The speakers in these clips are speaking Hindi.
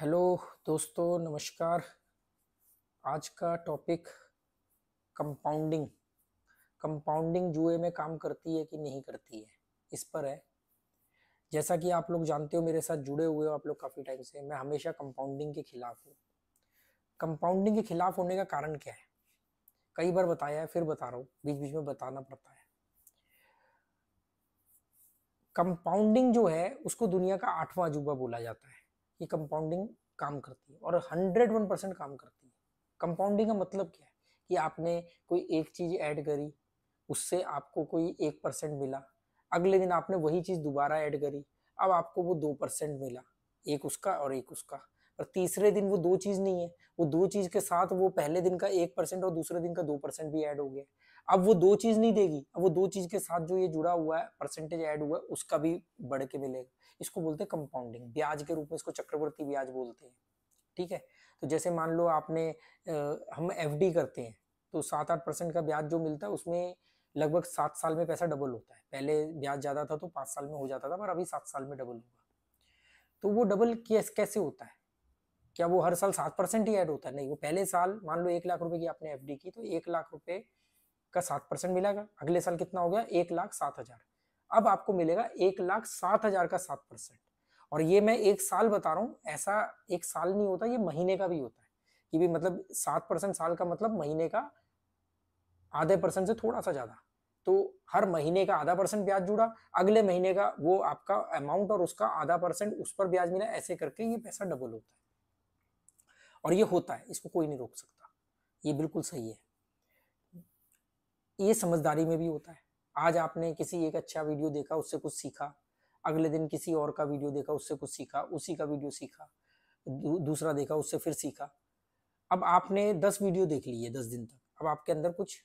हेलो दोस्तों नमस्कार आज का टॉपिक कंपाउंडिंग कंपाउंडिंग जुए में काम करती है कि नहीं करती है इस पर है जैसा कि आप लोग जानते हो मेरे साथ जुड़े हुए हो आप लोग काफ़ी टाइम से मैं हमेशा कंपाउंडिंग के खिलाफ हूँ कंपाउंडिंग के खिलाफ होने का कारण क्या है कई बार बताया है फिर बता रहा हूँ बीच बीच में बताना पड़ता है कंपाउंडिंग जो है उसको दुनिया का आठवां अजूबा बोला जाता है ये कंपाउंडिंग काम करती है और हंड्रेड वन परसेंट काम करती है कंपाउंडिंग का मतलब क्या है कि आपने कोई एक चीज़ ऐड करी उससे आपको कोई एक परसेंट मिला अगले दिन आपने वही चीज़ दोबारा ऐड करी अब आपको वो दो परसेंट मिला एक उसका और एक उसका पर तीसरे दिन वो दो चीज़ नहीं है वो दो चीज़ के साथ वो पहले दिन का एक परसेंट और दूसरे दिन का दो परसेंट भी ऐड हो गया अब वो दो चीज नहीं देगी अब वो दो चीज के साथ जो ये जुड़ा हुआ है परसेंटेज ऐड हुआ है उसका भी बढ़ के मिलेगा इसको बोलते हैं कंपाउंडिंग ब्याज के रूप में इसको चक्रवर्ती ब्याज बोलते हैं ठीक है तो जैसे मान लो आपने आ, हम एफ करते हैं तो सात आठ परसेंट का ब्याज जो मिलता है उसमें लगभग सात साल में पैसा डबल होता है पहले ब्याज ज़्यादा था तो पाँच साल में हो जाता था पर अभी सात साल में डबल होगा तो वो डबल कैसे होता है क्या वो हर साल सात परसेंट ही ऐड होता है नहीं वो पहले साल मान लो एक लाख रुपए की आपने एफ की तो एक लाख रुपए का सात परसेंट मिलेगा अगले साल कितना हो गया एक लाख सात हजार अब आपको मिलेगा एक लाख सात हजार का सात परसेंट और ये मैं एक साल बता रहा हूँ ऐसा एक साल नहीं होता ये महीने का भी होता है कि भी मतलब सात परसेंट साल का मतलब महीने का आधे परसेंट से थोड़ा सा ज्यादा तो हर महीने का आधा परसेंट ब्याज जुड़ा अगले महीने का वो आपका अमाउंट और उसका आधा परसेंट उस पर ब्याज मिला ऐसे करके ये पैसा डबल होता है और ये होता है इसको कोई नहीं रोक सकता ये बिल्कुल सही है ये समझदारी में भी होता है आज आपने किसी एक अच्छा वीडियो देखा उससे कुछ सीखा अगले दिन किसी और का वीडियो देखा उससे कुछ सीखा उसी का वीडियो सीखा दू, दूसरा देखा उससे फिर सीखा अब आपने दस वीडियो देख ली है दस दिन तक अब आपके अंदर कुछ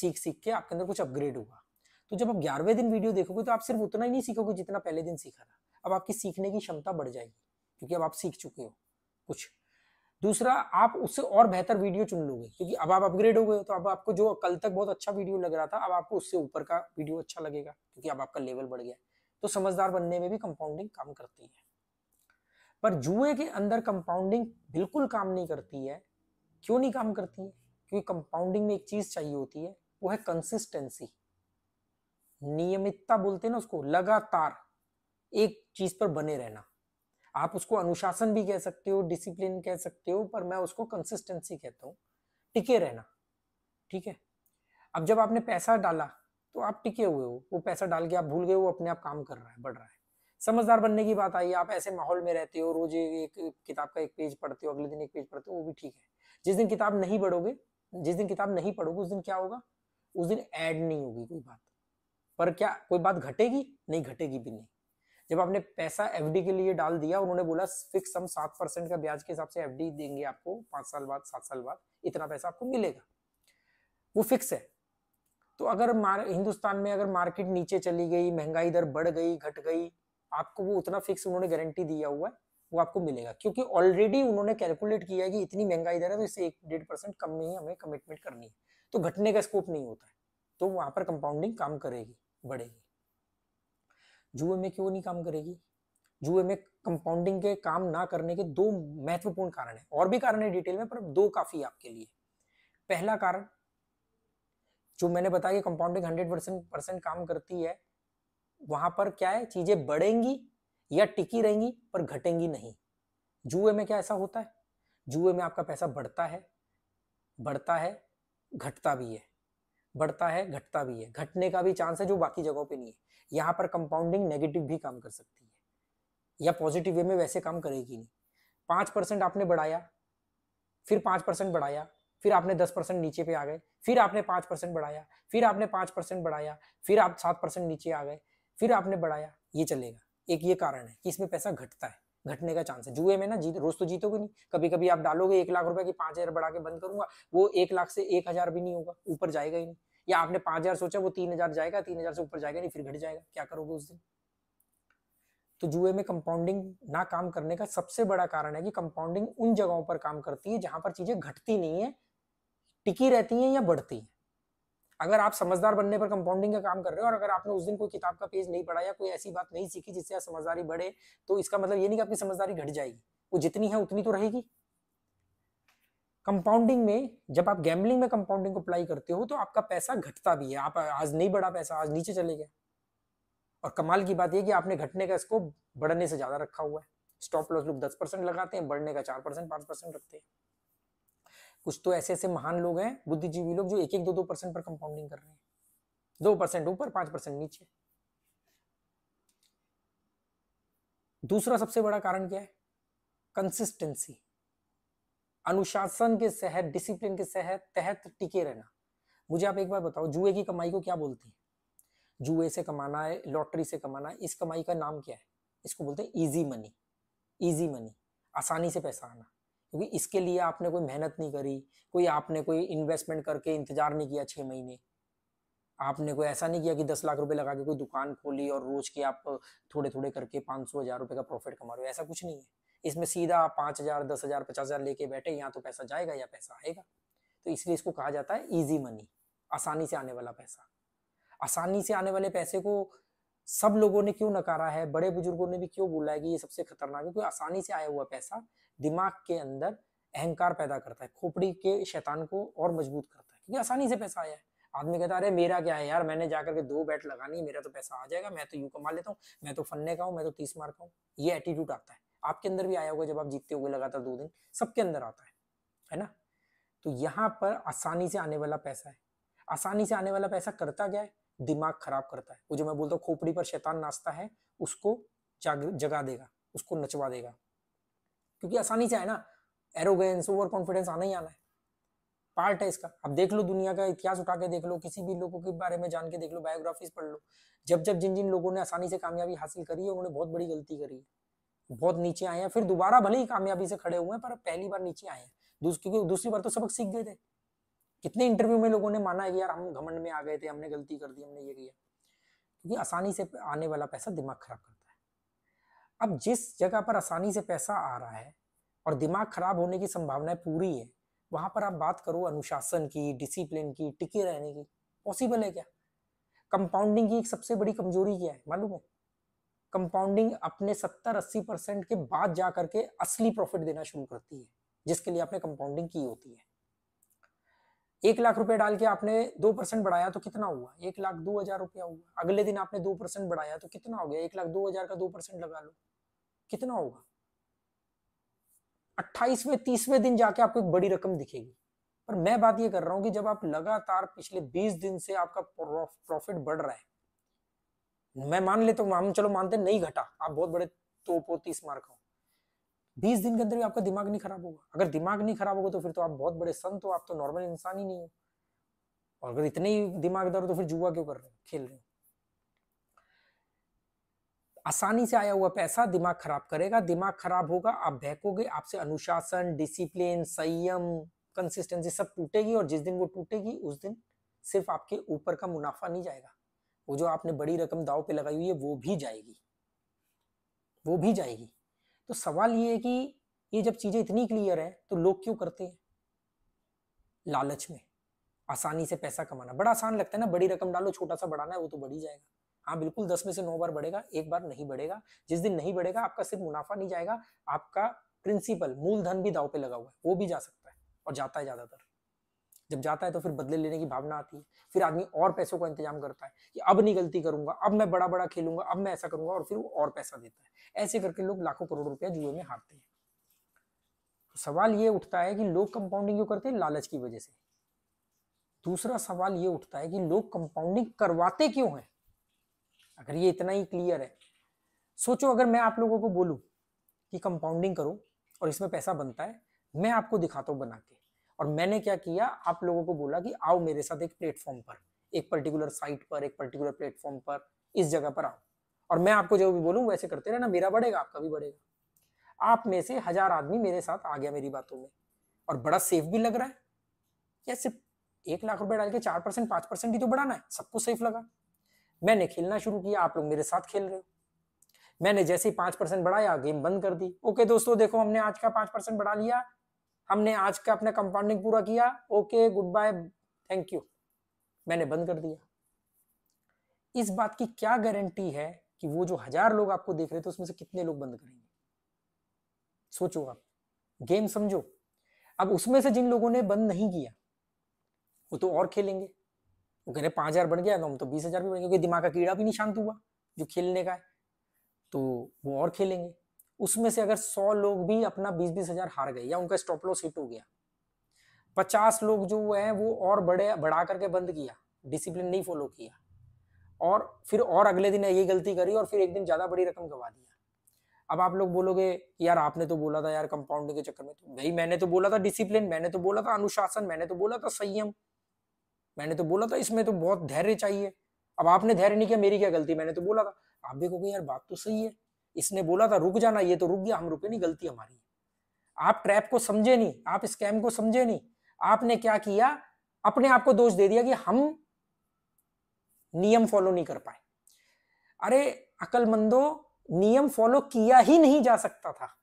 सीख सीख के आपके अंदर कुछ अपग्रेड हुआ तो जब आप ग्यारहवें दिन वीडियो देखोगे तो आप सिर्फ उतना ही नहीं सीखोगे जितना पहले दिन सीखा था अब आपकी सीखने की क्षमता बढ़ जाएगी क्योंकि अब आप सीख चुके हो कुछ दूसरा आप उससे और बेहतर वीडियो चुन लोगे क्योंकि अब आप अपग्रेड हो गए तो अब आपको जो कल तक बहुत अच्छा वीडियो लग रहा था अब आपको उससे ऊपर का वीडियो अच्छा लगेगा क्योंकि अब आपका लेवल बढ़ गया तो समझदार बनने में भी कंपाउंडिंग काम करती है पर जुए के अंदर कंपाउंडिंग बिल्कुल काम नहीं करती है क्यों नहीं काम करती है क्योंकि कंपाउंडिंग में एक चीज चाहिए होती है वो है कंसिस्टेंसी नियमितता बोलते हैं ना उसको लगातार एक चीज पर बने रहना आप उसको अनुशासन भी कह सकते हो डिसिप्लिन कह सकते हो पर मैं उसको कंसिस्टेंसी कहता हूँ टिके रहना ठीक है अब जब आपने पैसा डाला तो आप टिके हुए हो वो पैसा डाल के आप भूल गए हो अपने आप काम कर रहा है बढ़ रहा है समझदार बनने की बात आई आप ऐसे माहौल में रहते हो रोज एक किताब का एक पेज पढ़ते हो अगले दिन एक पेज पढ़ते हो वो भी ठीक है जिस दिन किताब नहीं पढ़ोगे जिस दिन किताब नहीं पढ़ोगे उस दिन क्या होगा उस दिन ऐड नहीं होगी कोई बात पर क्या कोई बात घटेगी नहीं घटेगी भी नहीं जब आपने पैसा एफडी के लिए डाल दिया उन्होंने बोला फिक्स हम सात परसेंट का ब्याज के हिसाब से एफडी देंगे आपको पांच साल बाद सात साल बाद इतना पैसा आपको मिलेगा वो फिक्स है तो अगर हिंदुस्तान में अगर मार्केट नीचे चली गई महंगाई दर बढ़ गई घट गई आपको वो उतना फिक्स उन्होंने गारंटी दिया हुआ है वो आपको मिलेगा क्योंकि ऑलरेडी उन्होंने कैलकुलेट किया है कि इतनी महंगाई दर है तो इससे एक डेढ़ परसेंट कम में ही हमें कमिटमेंट करनी है तो घटने का स्कोप नहीं होता है तो वहां पर कंपाउंडिंग काम करेगी बढ़ेगी जुए में क्यों नहीं काम करेगी जुए में कंपाउंडिंग के काम ना करने के दो महत्वपूर्ण कारण है और भी कारण है डिटेल में पर दो काफी आपके लिए पहला कारण जो मैंने बताया कि कंपाउंडिंग हंड्रेड परसेंट परसेंट काम करती है वहां पर क्या है चीजें बढ़ेंगी या टिकी रहेंगी पर घटेंगी नहीं जुए में क्या ऐसा होता है जुए में आपका पैसा बढ़ता है बढ़ता है घटता भी है बढ़ता है घटता भी है घटने का भी चांस है जो बाकी जगहों पे नहीं है यहाँ पर कंपाउंडिंग नेगेटिव भी काम कर सकती है या पॉजिटिव वे में वैसे काम करेगी नहीं पाँच परसेंट आपने बढ़ाया फिर पाँच परसेंट बढ़ाया फिर आपने दस परसेंट नीचे पे आ गए फिर आपने पांच परसेंट बढ़ाया फिर आपने पाँच परसेंट बढ़ाया फिर आप सात परसेंट नीचे आ गए फिर आपने बढ़ाया ये चलेगा एक ये कारण है कि इसमें पैसा घटता है घटने का चांस है जुए में ना जीत रोज तो जीतोगे नहीं कभी कभी आप डालोगे एक लाख रुपए की पांच हजार बढ़ा के बंद करूंगा वो एक लाख से एक हजार भी नहीं होगा ऊपर जाएगा ही नहीं या आपने पांच हजार सोचा वो तीन हजार जाएगा तीन हजार से ऊपर जाएगा नहीं फिर घट जाएगा क्या करोगे उस दिन तो जुए में कंपाउंडिंग ना काम करने का सबसे बड़ा कारण है कि कंपाउंडिंग उन जगहों पर काम करती है जहां पर चीजें घटती नहीं है टिकी रहती है या बढ़ती है अगर आप समझदार बनने पर कंपाउंडिंग का काम कर रहे हो और अगर आपने उस दिन कोई किताब का पेज नहीं पढ़ा या कोई ऐसी बात नहीं सीखी जिससे आप समझदारी बढ़े तो इसका मतलब ये नहीं कि आपकी समझदारी घट जाएगी वो जितनी है उतनी तो रहेगी कंपाउंडिंग में जब आप गैम्बलिंग में कंपाउंडिंग को अप्लाई करते हो तो आपका पैसा घटता भी है आप आज नहीं बढ़ा पैसा आज नीचे चले गए और कमाल की बात यह कि आपने घटने का इसको बढ़ने से ज्यादा रखा हुआ है स्टॉप लॉस लोग दस परसेंट लगाते हैं बढ़ने का चार परसेंट पांच परसेंट रखते हैं कुछ तो ऐसे ऐसे महान लोग हैं बुद्धिजीवी लोग जो एक एक दो दो परसेंट पर कंपाउंडिंग कर रहे हैं दो परसेंट ऊपर पांच परसेंट नीचे दूसरा सबसे बड़ा कारण क्या है कंसिस्टेंसी अनुशासन के सहत डिसिप्लिन के सहत तहत टिके रहना मुझे आप एक बार बताओ जुए की कमाई को क्या बोलते हैं जुए से कमाना है लॉटरी से कमाना है इस कमाई का नाम क्या है इसको बोलते हैं इजी मनी इजी मनी आसानी से पैसा आना क्योंकि इसके लिए आपने कोई मेहनत नहीं करी कोई आपने कोई इन्वेस्टमेंट करके इंतजार नहीं किया छः महीने आपने कोई ऐसा नहीं किया कि दस लाख रुपए लगा के कोई दुकान खोली और रोज के आप थोड़े थोड़े करके पाँच सौ हजार रुपये का प्रॉफिट कमा रहे हो ऐसा कुछ नहीं है इसमें सीधा आप पाँच हजार दस हजार पचास हजार लेके बैठे यहाँ तो पैसा जाएगा या पैसा आएगा तो इसलिए इसको कहा जाता है ईजी मनी आसानी से आने वाला पैसा आसानी से आने वाले पैसे को सब लोगों ने क्यों नकारा है बड़े बुजुर्गों ने भी क्यों बोला है कि ये सबसे खतरनाक है क्योंकि आसानी से आया हुआ पैसा दिमाग के अंदर अहंकार पैदा करता है खोपड़ी के शैतान को और मजबूत करता है क्योंकि आसानी से पैसा आया है आदमी कहता है अरे मेरा क्या है यार मैंने जाकर के दो बैट लगानी है मेरा तो पैसा आ जाएगा मैं तो यूँ कमा लेता हूँ मैं तो फन्ने का हूँ मैं तो तीस मार का हूँ ये एटीट्यूड आता है आपके अंदर भी आया होगा जब आप जीतते हुए लगातार दो दिन सबके अंदर आता है है ना तो यहाँ पर आसानी से आने वाला पैसा है आसानी से आने वाला पैसा करता क्या है दिमाग खराब करता है वो जो मैं बोलता हूँ खोपड़ी पर शैतान नाचता है उसको जगा देगा उसको नचवा देगा क्योंकि आसानी से है ना एरोगेंस ओवर कॉन्फिडेंस आना ही आना है पार्ट है इसका अब देख लो दुनिया का इतिहास उठा के देख लो किसी भी लोगों के बारे में जान के देख लो बायोग्राफीज पढ़ लो जब जब जिन जिन लोगों ने आसानी से कामयाबी हासिल करी है उन्होंने बहुत बड़ी गलती करी है बहुत नीचे आए हैं फिर दोबारा भले ही कामयाबी से खड़े हुए हैं पर पहली बार नीचे आए हैं क्योंकि दूसरी बार तो सबक सीख गए थे कितने इंटरव्यू में लोगों ने माना है कि यार हम घमंड में आ गए थे हमने गलती कर दी हमने ये किया क्योंकि आसानी से आने वाला पैसा दिमाग खराब करता अब जिस जगह पर आसानी से पैसा आ रहा है और दिमाग खराब होने की संभावनाएं पूरी है वहां पर आप बात करो अनुशासन की डिसिप्लिन की टिके रहने की पॉसिबल है क्या कंपाउंडिंग की सबसे बड़ी कमजोरी क्या है मालूम है कंपाउंडिंग अपने सत्तर अस्सी परसेंट के बाद जा करके असली प्रॉफिट देना शुरू करती है जिसके लिए आपने कंपाउंडिंग की होती है एक लाख रुपए डाल के आपने दो परसेंट बढ़ाया तो कितना हुआ एक लाख दो हजार रुपया हुआ अगले दिन आपने दो परसेंट बढ़ाया तो कितना हो गया एक लाख दो हजार का दो परसेंट लगा लो कितना होगा अट्ठाईसवें तीसवें दिन जाके आपको एक बड़ी रकम दिखेगी पर मैं बात ये कर रहा हूं कि जब आप लगातार पिछले बीस दिन से आपका प्रॉफिट बढ़ रहा है मैं मान लेता हूं हम चलो मानते नहीं घटा आप बहुत बड़े तोप हो तीस मार्क हो बीस दिन के अंदर भी आपका दिमाग नहीं खराब होगा अगर दिमाग नहीं खराब होगा तो फिर तो आप बहुत बड़े संत हो आप तो नॉर्मल इंसान ही नहीं हो और अगर इतने ही दिमागदार हो तो फिर जुआ क्यों कर रहे हो खेल रहे हो आसानी से आया हुआ पैसा दिमाग खराब करेगा दिमाग खराब होगा आप बहकोगे आपसे अनुशासन डिसिप्लिन संयम कंसिस्टेंसी सब टूटेगी और जिस दिन वो टूटेगी उस दिन सिर्फ आपके ऊपर का मुनाफा नहीं जाएगा वो जो आपने बड़ी रकम दाव पे लगाई हुई है वो भी जाएगी वो भी जाएगी तो सवाल ये है कि ये जब चीज़ें इतनी क्लियर है तो लोग क्यों करते हैं लालच में आसानी से पैसा कमाना बड़ा आसान लगता है ना बड़ी रकम डालो छोटा सा बढ़ाना है वो तो बढ़ी जाएगा हाँ बिल्कुल दस में से नौ बार बढ़ेगा एक बार नहीं बढ़ेगा जिस दिन नहीं बढ़ेगा आपका सिर्फ मुनाफा नहीं जाएगा आपका प्रिंसिपल मूलधन भी दाव पे लगा हुआ है वो भी जा सकता है और जाता है ज्यादातर जब जाता है तो फिर बदले लेने की भावना आती है फिर आदमी और पैसों का इंतजाम करता है कि अब नहीं गलती करूंगा अब मैं बड़ा बड़ा खेलूंगा अब मैं ऐसा करूंगा और फिर वो और पैसा देता है ऐसे करके लोग लाखों करोड़ रुपया जुए में हारते हैं तो सवाल ये उठता है कि लोग कंपाउंडिंग क्यों करते हैं लालच की वजह से दूसरा सवाल ये उठता है कि लोग कंपाउंडिंग करवाते क्यों हैं अगर ये इतना ही क्लियर है सोचो अगर मैं आप लोगों को बोलूं कि कंपाउंडिंग करो और इसमें पैसा बनता है मैं आपको दिखाता हूं बना के और मैंने क्या किया आप लोगों को बोला कि आओ मेरे साथ एक प्लेटफॉर्म पर एक पर्टिकुलर साइट पर एक पर्टिकुलर प्लेटफॉर्म पर इस जगह पर आओ और मैं आपको जो भी बोलूँ वैसे करते रहना मेरा बढ़ेगा आपका भी बढ़ेगा आप में से हजार आदमी मेरे साथ आ गया मेरी बातों में और बड़ा सेफ भी लग रहा है या सिर्फ एक लाख रुपए डाल के चार परसेंट पांच परसेंट ही तो बढ़ाना है सबको सेफ लगा मैंने खेलना शुरू किया आप लोग मेरे साथ खेल रहे हो मैंने जैसे ही पांच परसेंट बढ़ाया गेम बंद कर दी ओके दोस्तों देखो हमने आज का पांच परसेंट बढ़ा लिया हमने आज का अपना कंपाउंडिंग पूरा किया okay good bye thank you मैंने बंद कर दिया इस बात की क्या गारंटी है कि वो जो हजार लोग आपको देख रहे थे उसमें से कितने लोग बंद करेंगे सोचो आप गेम समझो अब उसमें से जिन लोगों ने बंद नहीं किया वो तो और खेलेंगे वो कह रहे पाँच हज़ार बढ़ गया तो हम तो बीस हज़ार भी बढ़ गए क्योंकि दिमाग का कीड़ा भी नहीं शांत हुआ जो खेलने का है तो वो और खेलेंगे उसमें से अगर सौ लोग भी अपना बीस बीस हज़ार हार गए या उनका स्टॉप लॉस हिट हो गया पचास लोग जो हैं वो और बड़े बढ़ा करके बंद किया डिसिप्लिन नहीं फॉलो किया और फिर और अगले दिन यही गलती करी और फिर एक दिन ज़्यादा बड़ी रकम गवा दिया अब आप लोग बोलोगे यार आपने तो बोला था यार कंपाउंडिंग के चक्कर में तो भाई मैंने तो बोला था डिसिप्लिन मैंने तो बोला था अनुशासन मैंने तो बोला था संयम मैंने तो बोला था इसमें तो बहुत धैर्य चाहिए अब आपने धैर्य नहीं किया मेरी क्या गलती मैंने तो बोला था आप देखोगे यार बात तो सही है इसने बोला था रुक जाना ये तो रुक गया हम रुके नहीं गलती हमारी आप ट्रैप को समझे नहीं आप स्कैम को समझे नहीं आपने क्या किया अपने आप को दोष दे दिया कि हम नियम फॉलो नहीं कर पाए अरे अकलमंदो नियम फॉलो किया ही नहीं जा सकता था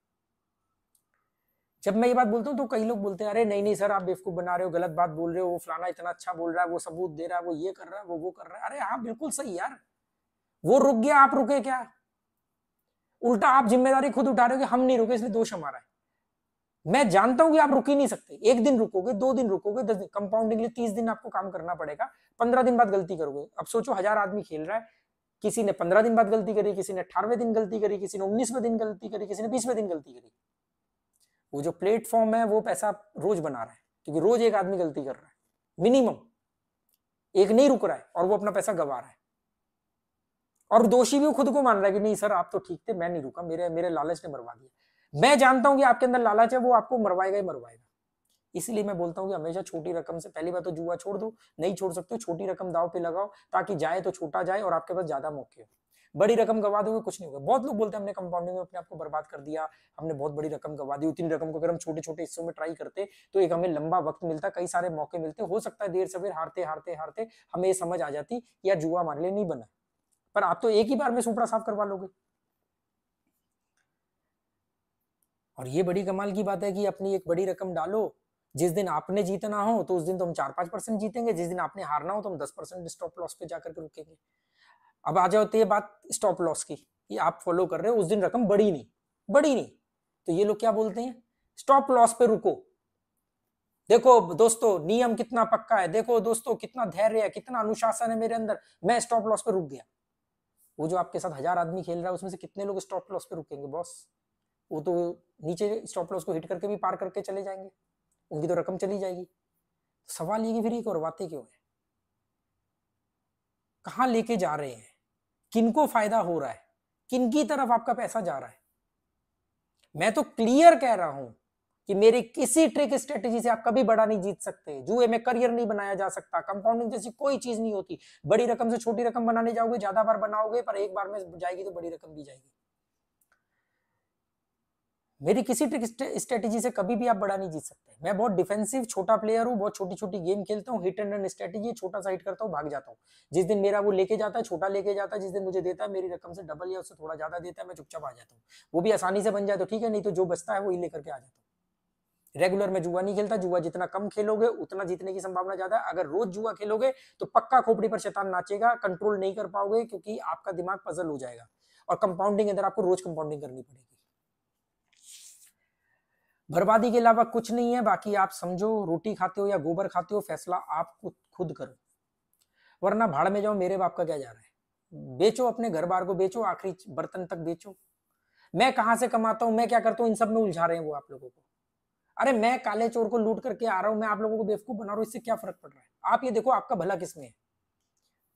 जब मैं ये बात बोलता हूँ तो कई लोग बोलते हैं अरे नहीं नहीं सर आप बेवकूफ़ बना रहे हो गलत बात बोल रहे हो वो फलाना इतना अच्छा बोल रहा है वो सबूत दे रहा है वो ये कर रहा है वो वो कर रहा है अरे हाँ बिल्कुल सही यार वो रुक गया आप रुके क्या उल्टा आप जिम्मेदारी खुद उठा रहे हो कि हम नहीं रुके इसलिए दोष हमारा है मैं जानता हूं कि आप रुक ही नहीं सकते एक दिन रुकोगे दो दिन रुकोगे दस दिन कंपाउंडिंग लिए तीस दिन आपको काम करना पड़ेगा पंद्रह दिन बाद गलती करोगे अब सोचो हजार आदमी खेल रहा है किसी ने पंद्रह दिन बाद गलती करी किसी ने अठारहवें दिन गलती करी किसी ने उन्नीसवें दिन गलती करी किसी ने बीसवें दिन गलती करी वो जो प्लेटफॉर्म है वो पैसा रोज बना रहा है क्योंकि रोज एक आदमी गलती कर रहा है मिनिमम एक नहीं रुक रहा है और वो अपना पैसा गवा रहा है और दोषी भी खुद को मान रहा है कि नहीं सर आप तो ठीक थे मैं नहीं रुका मेरे मेरे लालच ने मरवा दिया मैं जानता हूं कि आपके अंदर लालच है वो आपको मरवाएगा ही मरवाएगा इसलिए मैं बोलता हूँ कि हमेशा छोटी रकम से पहली बार तो जुआ छोड़ दो नहीं छोड़ सकते छोटी रकम दाव पे लगाओ ताकि जाए तो छोटा जाए और आपके पास ज्यादा मौके हो बड़ी रकम गवा दोगे कुछ नहीं होगा बहुत लोग बोलते हैं हमने कंपाउंडिंग में अपने आप को बर्बाद कर दिया हमने बहुत बड़ी रकम गवा दी उतनी रकम को अगर हम छोटे छोटे हिस्सों में ट्राई करते तो एक हमें लंबा वक्त मिलता कई सारे मौके मिलते हो सकता है देर सवेर हारते हारते हारते हमें ये समझ आ जाती कि यार जुआ हमारे लिए नहीं बना पर आप तो एक ही बार में सुपड़ा साफ करवा लोगे और ये बड़ी कमाल की बात है कि अपनी एक बड़ी रकम डालो जिस दिन आपने जीतना हो तो उस दिन तो हम चार पांच परसेंट जीतेंगे जिस दिन आपने हारना हो तो हम दस परसेंट स्टॉप लॉस पे जाकर के रुकेंगे अब आ जाती तो है बात स्टॉप लॉस की कि आप फॉलो कर रहे हो उस दिन रकम बड़ी नहीं बड़ी नहीं तो ये लोग क्या बोलते हैं स्टॉप लॉस पे रुको देखो दोस्तों नियम कितना पक्का है देखो दोस्तों कितना धैर्य है कितना अनुशासन है मेरे अंदर मैं स्टॉप लॉस पे रुक गया वो जो आपके साथ हजार आदमी खेल रहा है उसमें से कितने लोग स्टॉप लॉस पे रुकेंगे बॉस वो तो नीचे स्टॉप लॉस को हिट करके भी पार करके चले जाएंगे उनकी तो रकम चली जाएगी सवाल ये कि फिर ये करवाते क्यों है कहाँ लेके जा रहे हैं किनको फायदा हो रहा है किन की तरफ आपका पैसा जा रहा है मैं तो क्लियर कह रहा हूं कि मेरे किसी ट्रिक स्ट्रेटेजी से आप कभी बड़ा नहीं जीत सकते जुए में करियर नहीं बनाया जा सकता कंपाउंडिंग जैसी कोई चीज नहीं होती बड़ी रकम से छोटी रकम बनाने जाओगे ज्यादा बार बनाओगे पर एक बार में जाएगी तो बड़ी रकम भी जाएगी मेरी किसी ट्रिक स्ट्रेटेजी से कभी भी आप बड़ा नहीं जीत सकते मैं बहुत डिफेंसिव छोटा प्लेयर हूँ बहुत छोटी छोटी गेम खेलता हूँ हिट एंड रन स्ट्रेटेजी छोटा सा हिट करता हूँ भाग जाता हूँ जिस दिन मेरा वो लेके जाता है छोटा लेके जाता है जिस दिन मुझे देता है मेरी रकम से डबल या उससे थोड़ा ज्यादा देता है मैं चुपचाप आ जाता हूँ वो भी आसानी से बन जाए तो ठीक है नहीं तो जो बचता है वो ही लेकर के आ जाता हूँ रेगुलर में जुआ नहीं खेलता जुआ जितना कम खेलोगे उतना जीतने की संभावना ज्यादा है अगर रोज जुआ खेलोगे तो पक्का खोपड़ी पर शैतान नाचेगा कंट्रोल नहीं कर पाओगे क्योंकि आपका दिमाग पजल हो जाएगा और कंपाउंडिंग अंदर आपको रोज कंपाउंडिंग करनी पड़ेगी बर्बादी के अलावा कुछ नहीं है बाकी आप समझो रोटी खाते हो या गोबर खाते हो फैसला आप खुद करो वरना भाड़ में जाओ मेरे बाप का क्या जा रहा है बेचो अपने घर बार को बेचो आखिरी बर्तन तक बेचो मैं कहा से कमाता हूँ मैं क्या करता हूँ इन सब में उलझा रहे हैं वो आप लोगों को अरे मैं काले चोर को लूट करके आ रहा हूँ मैं आप लोगों को बेवकूफ बना रहा हूँ इससे क्या फर्क पड़ रहा है आप ये देखो आपका भला किसमें है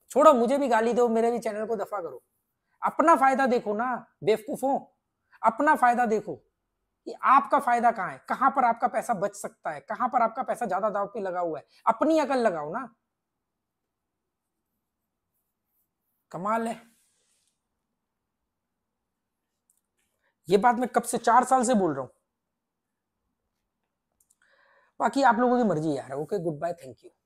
छोड़ो मुझे भी गाली दो मेरे भी चैनल को दफा करो अपना फायदा देखो ना बेवकूफों अपना फायदा देखो कि आपका फायदा कहाँ है कहां पर आपका पैसा बच सकता है कहां पर आपका पैसा ज्यादा दाव पे लगा हुआ है अपनी अकल लगाओ ना कमाल है ये बात मैं कब से चार साल से बोल रहा हूं बाकी आप लोगों की मर्जी यार okay good bye thank you